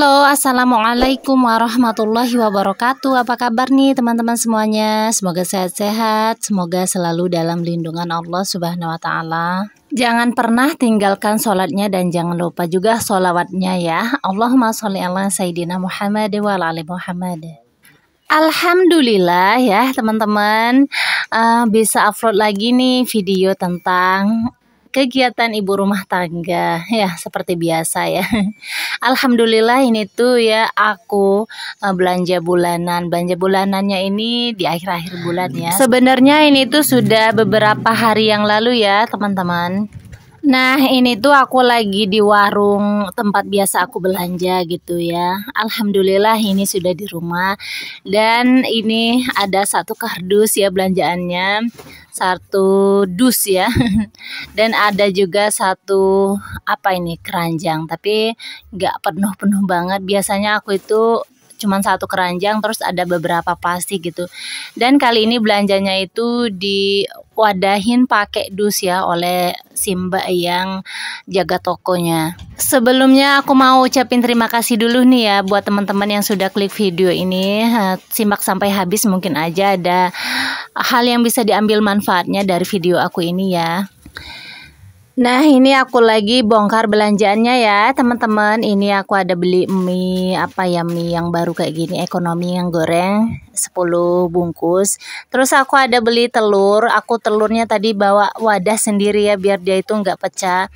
Halo, assalamualaikum warahmatullahi wabarakatuh. Apa kabar nih teman-teman semuanya? Semoga sehat-sehat, semoga selalu dalam lindungan Allah Subhanahu wa Ta'ala. Jangan pernah tinggalkan sholatnya dan jangan lupa juga sholawatnya ya. Allahumma sholli ala Sayyidina Muhammad wa ala Muhammad. Alhamdulillah ya teman-teman uh, bisa upload lagi nih video tentang kegiatan ibu rumah tangga ya seperti biasa ya Alhamdulillah ini tuh ya aku eh, belanja bulanan belanja bulanannya ini di akhir-akhir bulan ya sebenarnya ini tuh sudah beberapa hari yang lalu ya teman-teman Nah ini tuh aku lagi di warung tempat biasa aku belanja gitu ya Alhamdulillah ini sudah di rumah Dan ini ada satu kardus ya belanjaannya satu dus ya dan ada juga satu apa ini keranjang tapi nggak penuh-penuh banget biasanya aku itu cuma satu keranjang terus ada beberapa plastik gitu dan kali ini belanjanya itu di wadahin pakai dus ya oleh Simba yang jaga tokonya. Sebelumnya aku mau ucapin terima kasih dulu nih ya buat teman-teman yang sudah klik video ini eh, simak sampai habis mungkin aja ada hal yang bisa diambil manfaatnya dari video aku ini ya. Nah ini aku lagi bongkar belanjaannya ya teman-teman Ini aku ada beli mie apa ya mie yang baru kayak gini ekonomi yang goreng 10 bungkus Terus aku ada beli telur Aku telurnya tadi bawa wadah sendiri ya biar dia itu nggak pecah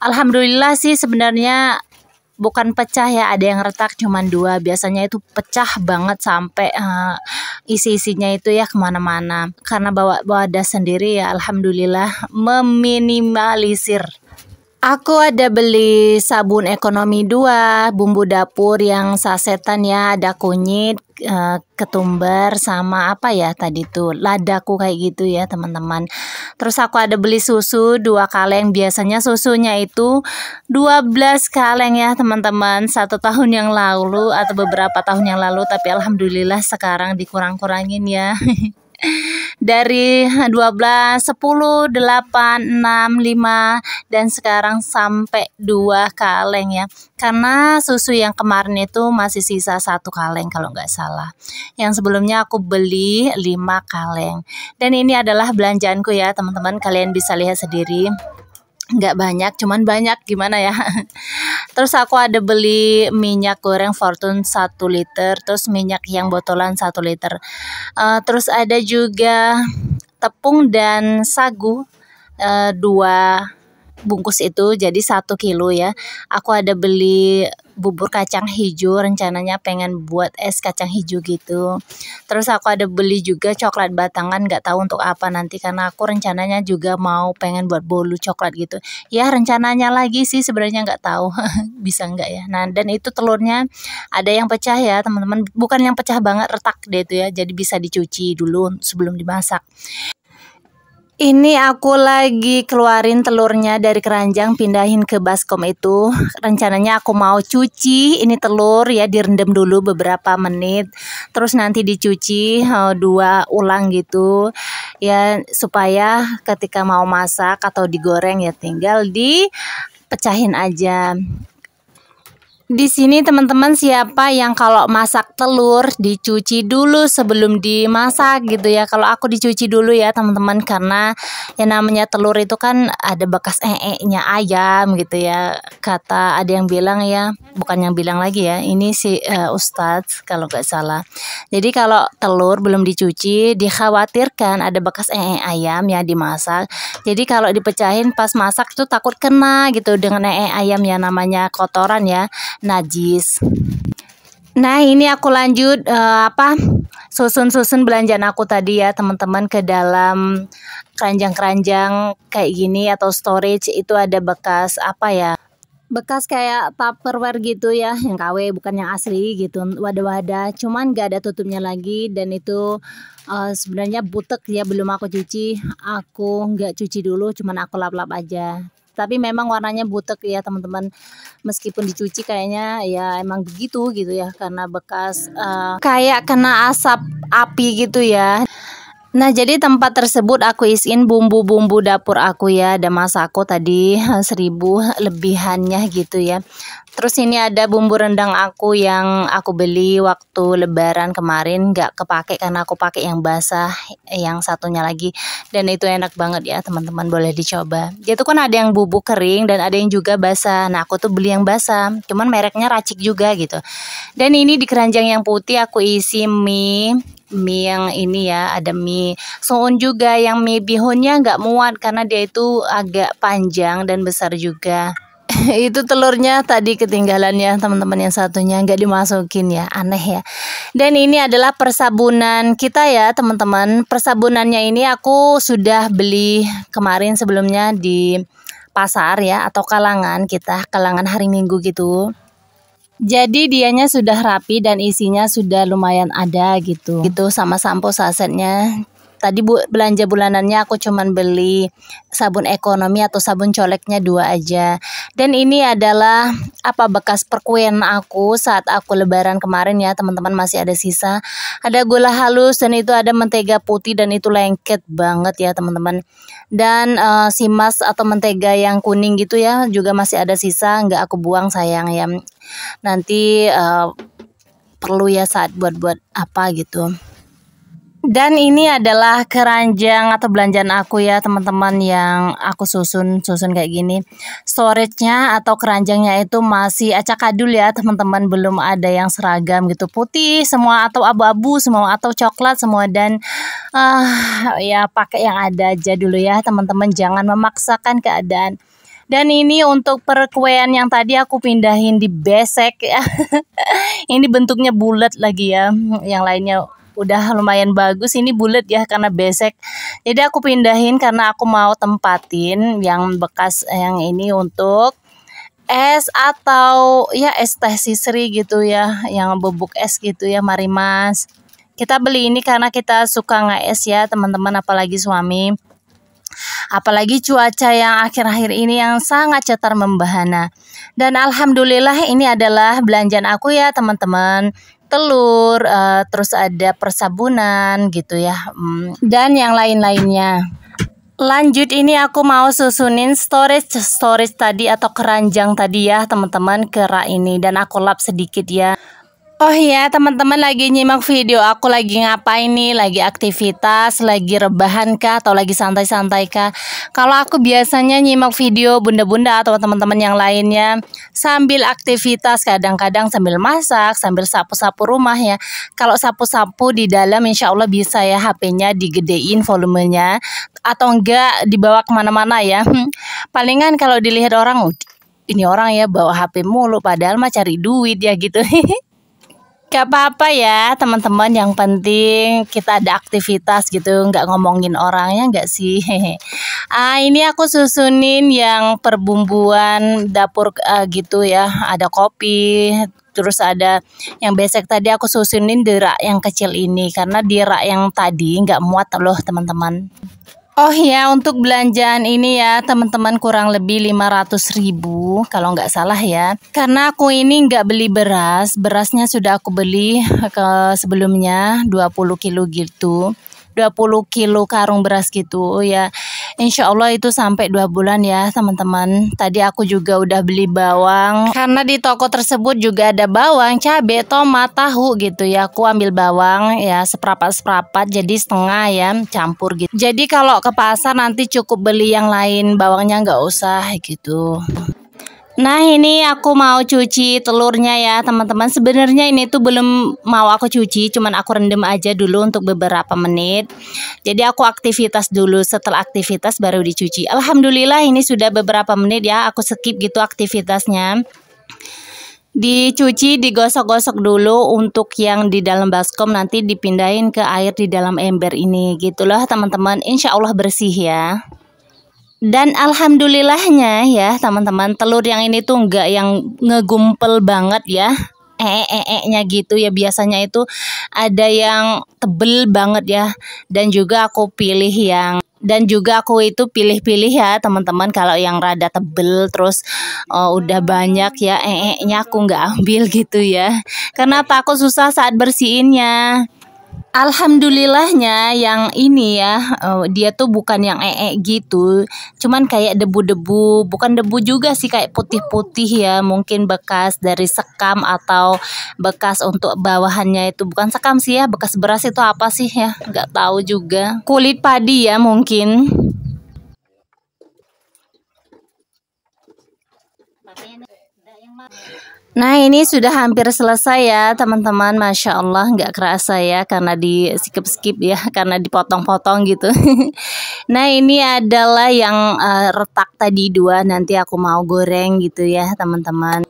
Alhamdulillah sih sebenarnya bukan pecah ya ada yang retak cuman dua biasanya itu pecah banget sampai uh, eh, isi isinya itu ya kemana-mana karena bawa bawa das sendiri ya alhamdulillah meminimalisir Aku ada beli sabun ekonomi dua, bumbu dapur yang sasetan ya, ada kunyit, eh, ketumbar sama apa ya tadi tuh, ladaku kayak gitu ya, teman-teman. Terus aku ada beli susu dua kaleng, biasanya susunya itu 12 kaleng ya, teman-teman. Satu tahun yang lalu atau beberapa tahun yang lalu, tapi alhamdulillah sekarang dikurang-kurangin ya. dari 12 10 8 6 5 dan sekarang sampai 2 kaleng ya. Karena susu yang kemarin itu masih sisa satu kaleng kalau nggak salah. Yang sebelumnya aku beli 5 kaleng. Dan ini adalah belanjaanku ya, teman-teman. Kalian bisa lihat sendiri nggak banyak cuman banyak gimana ya terus aku ada beli minyak goreng fortune 1 liter terus minyak yang botolan 1 liter uh, terus ada juga tepung dan sagu uh, dua bungkus itu jadi satu kilo ya aku ada beli bubur kacang hijau rencananya pengen buat es kacang hijau gitu terus aku ada beli juga coklat batangan nggak tahu untuk apa nanti karena aku rencananya juga mau pengen buat bolu coklat gitu ya rencananya lagi sih sebenarnya nggak tahu bisa nggak ya nah dan itu telurnya ada yang pecah ya teman-teman bukan yang pecah banget retak deh itu ya jadi bisa dicuci dulu sebelum dimasak ini aku lagi keluarin telurnya dari keranjang pindahin ke baskom itu. Rencananya aku mau cuci ini telur ya direndam dulu beberapa menit. Terus nanti dicuci eh, dua ulang gitu. Ya supaya ketika mau masak atau digoreng ya tinggal dipecahin aja. Di sini teman-teman siapa yang kalau masak telur dicuci dulu sebelum dimasak gitu ya. Kalau aku dicuci dulu ya teman-teman karena yang namanya telur itu kan ada bekas ee-nya ayam gitu ya. Kata ada yang bilang ya, bukan yang bilang lagi ya. Ini si uh, Ustadz kalau nggak salah. Jadi kalau telur belum dicuci dikhawatirkan ada bekas ee ayam ya dimasak. Jadi kalau dipecahin pas masak tuh takut kena gitu dengan ee ayam ya namanya kotoran ya najis. Nah, ini aku lanjut uh, apa? Susun-susun belanjaan aku tadi ya, teman-teman ke dalam keranjang-keranjang kayak gini atau storage itu ada bekas apa ya? bekas kayak tupperware gitu ya yang KW bukan yang asli gitu wadah-wadah cuman gak ada tutupnya lagi dan itu uh, sebenarnya butek ya belum aku cuci aku nggak cuci dulu cuman aku lap-lap aja tapi memang warnanya butek ya teman-teman meskipun dicuci kayaknya ya emang begitu gitu ya karena bekas uh, kayak kena asap api gitu ya Nah jadi tempat tersebut aku isiin bumbu-bumbu dapur aku ya Ada masako tadi eh, seribu lebihannya gitu ya Terus ini ada bumbu rendang aku yang aku beli waktu lebaran kemarin Gak kepake karena aku pakai yang basah yang satunya lagi Dan itu enak banget ya teman-teman boleh dicoba Itu tuh kan ada yang bubuk kering dan ada yang juga basah Nah aku tuh beli yang basah cuman mereknya racik juga gitu Dan ini di keranjang yang putih aku isi mie mie yang ini ya ada mie soun juga yang mie bihunnya nggak muat karena dia itu agak panjang dan besar juga itu telurnya tadi ketinggalan ya teman-teman yang satunya nggak dimasukin ya aneh ya dan ini adalah persabunan kita ya teman-teman persabunannya ini aku sudah beli kemarin sebelumnya di pasar ya atau kalangan kita kalangan hari minggu gitu jadi dianya sudah rapi dan isinya sudah lumayan ada gitu. Gitu sama sampo sasetnya. Tadi bu, belanja bulanannya aku cuman beli sabun ekonomi atau sabun coleknya dua aja. Dan ini adalah apa bekas perkuen aku saat aku lebaran kemarin ya teman-teman masih ada sisa. Ada gula halus dan itu ada mentega putih dan itu lengket banget ya teman-teman. Dan uh, eh, simas atau mentega yang kuning gitu ya juga masih ada sisa nggak aku buang sayang ya nanti uh, perlu ya saat buat-buat apa gitu. Dan ini adalah keranjang atau belanjaan aku ya teman-teman yang aku susun-susun kayak gini. Storage-nya atau keranjangnya itu masih acak-adul ya teman-teman. Belum ada yang seragam gitu. Putih semua atau abu-abu semua atau coklat semua. Dan uh, ya pakai yang ada aja dulu ya teman-teman. Jangan memaksakan keadaan. Dan ini untuk perkuean yang tadi aku pindahin di besek ya. ini bentuknya bulat lagi ya. Yang lainnya udah lumayan bagus ini bulat ya karena besek jadi aku pindahin karena aku mau tempatin yang bekas yang ini untuk es atau ya es teh sisri gitu ya yang bubuk es gitu ya Marimas. kita beli ini karena kita suka nggak es ya teman-teman apalagi suami Apalagi cuaca yang akhir-akhir ini yang sangat cetar membahana. Dan alhamdulillah ini adalah belanjaan aku ya teman-teman telur, uh, terus ada persabunan gitu ya, mm, dan yang lain-lainnya. Lanjut ini aku mau susunin storage storage tadi atau keranjang tadi ya teman-teman kerak ini dan aku lap sedikit ya. Oh iya teman-teman lagi nyimak video aku lagi ngapain nih Lagi aktivitas, lagi rebahan kah atau lagi santai-santai kah Kalau aku biasanya nyimak video bunda-bunda atau teman-teman yang lainnya Sambil aktivitas kadang-kadang sambil masak, sambil sapu-sapu rumah ya Kalau sapu-sapu di dalam insya Allah bisa ya HP-nya digedein volumenya Atau enggak dibawa kemana-mana ya hmm, Palingan kalau dilihat orang oh, ini orang ya bawa HP mulu padahal mah cari duit ya gitu Gak apa-apa ya teman-teman yang penting kita ada aktivitas gitu nggak ngomongin orangnya nggak sih ah ini aku susunin yang perbumbuan dapur uh, gitu ya ada kopi terus ada yang besek tadi aku susunin di rak yang kecil ini karena di rak yang tadi nggak muat loh teman-teman Oh ya, untuk belanjaan ini ya teman-teman kurang lebih 500 ribu kalau nggak salah ya. Karena aku ini nggak beli beras, berasnya sudah aku beli ke sebelumnya 20 kilo gitu. 20 kilo karung beras gitu oh ya. Insya Allah itu sampai dua bulan ya teman-teman. Tadi aku juga udah beli bawang karena di toko tersebut juga ada bawang, cabai, tomat, tahu gitu ya. Aku ambil bawang ya seperapat-seperapat jadi setengah ya campur gitu. Jadi kalau ke pasar nanti cukup beli yang lain bawangnya nggak usah gitu. Nah ini aku mau cuci telurnya ya teman-teman Sebenarnya ini tuh belum mau aku cuci Cuman aku rendem aja dulu untuk beberapa menit Jadi aku aktivitas dulu Setelah aktivitas baru dicuci Alhamdulillah ini sudah beberapa menit ya Aku skip gitu aktivitasnya Dicuci, digosok-gosok dulu untuk yang di dalam baskom nanti dipindahin ke air di dalam ember ini gitulah teman-teman. Insya Allah bersih ya. Dan alhamdulillahnya ya teman-teman telur yang ini tuh nggak yang ngegumpel banget ya ee -e nya gitu ya biasanya itu ada yang tebel banget ya dan juga aku pilih yang dan juga aku itu pilih-pilih ya teman-teman kalau yang rada tebel terus oh, udah banyak ya ee -e nya aku nggak ambil gitu ya kenapa aku susah saat bersihinnya Alhamdulillahnya yang ini ya uh, dia tuh bukan yang ee gitu, cuman kayak debu-debu, bukan debu juga sih kayak putih-putih ya, mungkin bekas dari sekam atau bekas untuk bawahannya itu bukan sekam sih ya, bekas beras itu apa sih ya, Gak tahu juga. Kulit padi ya mungkin. Makanya Nah ini sudah hampir selesai ya teman-teman Masya Allah nggak kerasa ya karena di skip-skip ya Karena dipotong-potong gitu Nah ini adalah yang uh, retak tadi dua nanti aku mau goreng gitu ya teman-teman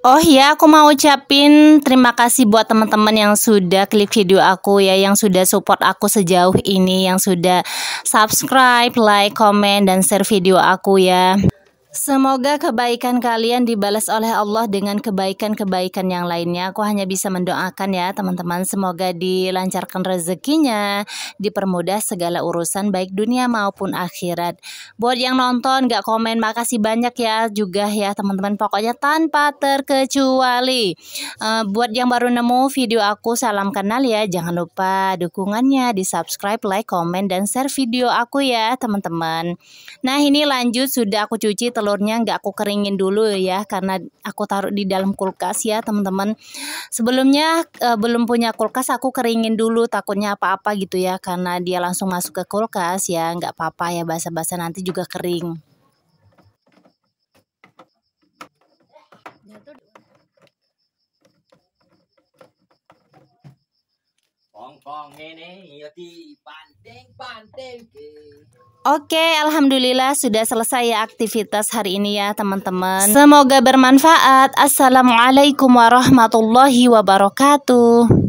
Oh ya, aku mau ucapin terima kasih buat teman-teman yang sudah klik video aku ya, yang sudah support aku sejauh ini, yang sudah subscribe, like, komen, dan share video aku ya. Semoga kebaikan kalian dibalas oleh Allah dengan kebaikan-kebaikan yang lainnya. Aku hanya bisa mendoakan ya teman-teman. Semoga dilancarkan rezekinya, dipermudah segala urusan baik dunia maupun akhirat. Buat yang nonton, gak komen, makasih banyak ya juga ya teman-teman. Pokoknya tanpa terkecuali. Eh, buat yang baru nemu video aku, salam kenal ya. Jangan lupa dukungannya di subscribe, like, komen, dan share video aku ya teman-teman. Nah ini lanjut, sudah aku cuci telurnya nggak aku keringin dulu ya karena aku taruh di dalam kulkas ya teman-teman sebelumnya e, belum punya kulkas aku keringin dulu takutnya apa-apa gitu ya karena dia langsung masuk ke kulkas ya nggak apa-apa ya basa-basa nanti juga kering Pong pong ini yati Oke, alhamdulillah sudah selesai ya aktivitas hari ini ya teman-teman. Semoga bermanfaat. Assalamualaikum warahmatullahi wabarakatuh.